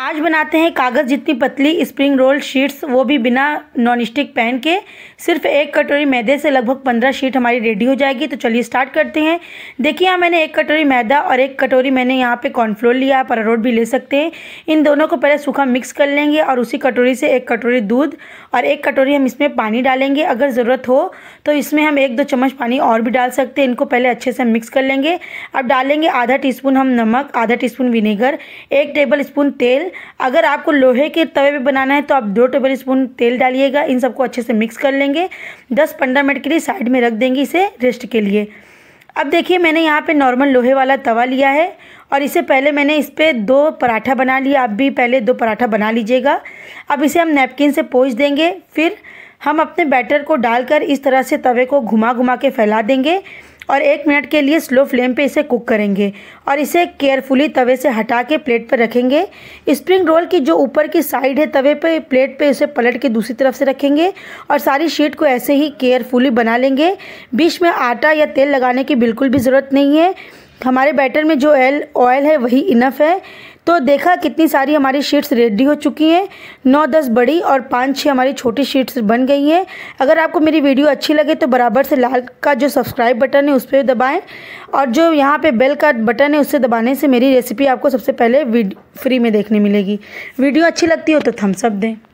आज बनाते हैं कागज़ जितनी पतली स्प्रिंग रोल शीट्स वो भी बिना नॉन स्टिक पैन के सिर्फ एक कटोरी मैदे से लगभग पंद्रह शीट हमारी रेडी हो जाएगी तो चलिए स्टार्ट करते हैं देखिए यहाँ मैंने एक कटोरी मैदा और एक कटोरी मैंने यहाँ पे कॉर्नफ्लोर लिया है परारोट भी ले सकते हैं इन दोनों को पहले सूखा मिक्स कर लेंगे और उसी कटोरी से एक कटोरी दूध और एक कटोरी हम इसमें पानी डालेंगे अगर ज़रूरत हो तो इसमें हम एक दो चम्मच पानी और भी डाल सकते हैं इनको पहले अच्छे से मिक्स कर लेंगे अब डालेंगे आधा टी हम नमक आधा टी विनेगर एक टेबल स्पून तेल तेल अगर आपको लोहे के तवे पे बनाना है तो आप दो टेबल स्पून तेल डालिएगा इन सबको अच्छे से मिक्स कर लेंगे दस पंद्रह मिनट के लिए साइड में रख देंगे इसे रेस्ट के लिए अब देखिए मैंने यहाँ पे नॉर्मल लोहे वाला तवा लिया है और इससे पहले मैंने इस पर दो पराठा बना लिया आप भी पहले दो पराठा बना लीजिएगा अब इसे हम नैपकिन से पोच देंगे फिर हम अपने बैटर को डालकर इस तरह से तवे को घुमा घुमा के फैला देंगे और एक मिनट के लिए स्लो फ्लेम पे इसे कुक करेंगे और इसे केयरफुली तवे से हटा के प्लेट पर रखेंगे स्प्रिंग रोल की जो ऊपर की साइड है तवे पे प्लेट पे इसे पलट के दूसरी तरफ से रखेंगे और सारी शीट को ऐसे ही केयरफुली बना लेंगे बीच में आटा या तेल लगाने की बिल्कुल भी ज़रूरत नहीं है हमारे बैटर में जो ऑयल ऑयल है वही इनफ है तो देखा कितनी सारी हमारी शीट्स रेडी हो चुकी हैं नौ दस बड़ी और पाँच छः हमारी छोटी शीट्स बन गई हैं अगर आपको मेरी वीडियो अच्छी लगे तो बराबर से लाल का जो सब्सक्राइब बटन है उस पर दबाएँ और जो यहाँ पर बेल का बटन है उससे दबाने से मेरी रेसिपी आपको सबसे पहले फ्री में देखने मिलेगी वीडियो अच्छी लगती हो तो थम्सअप दें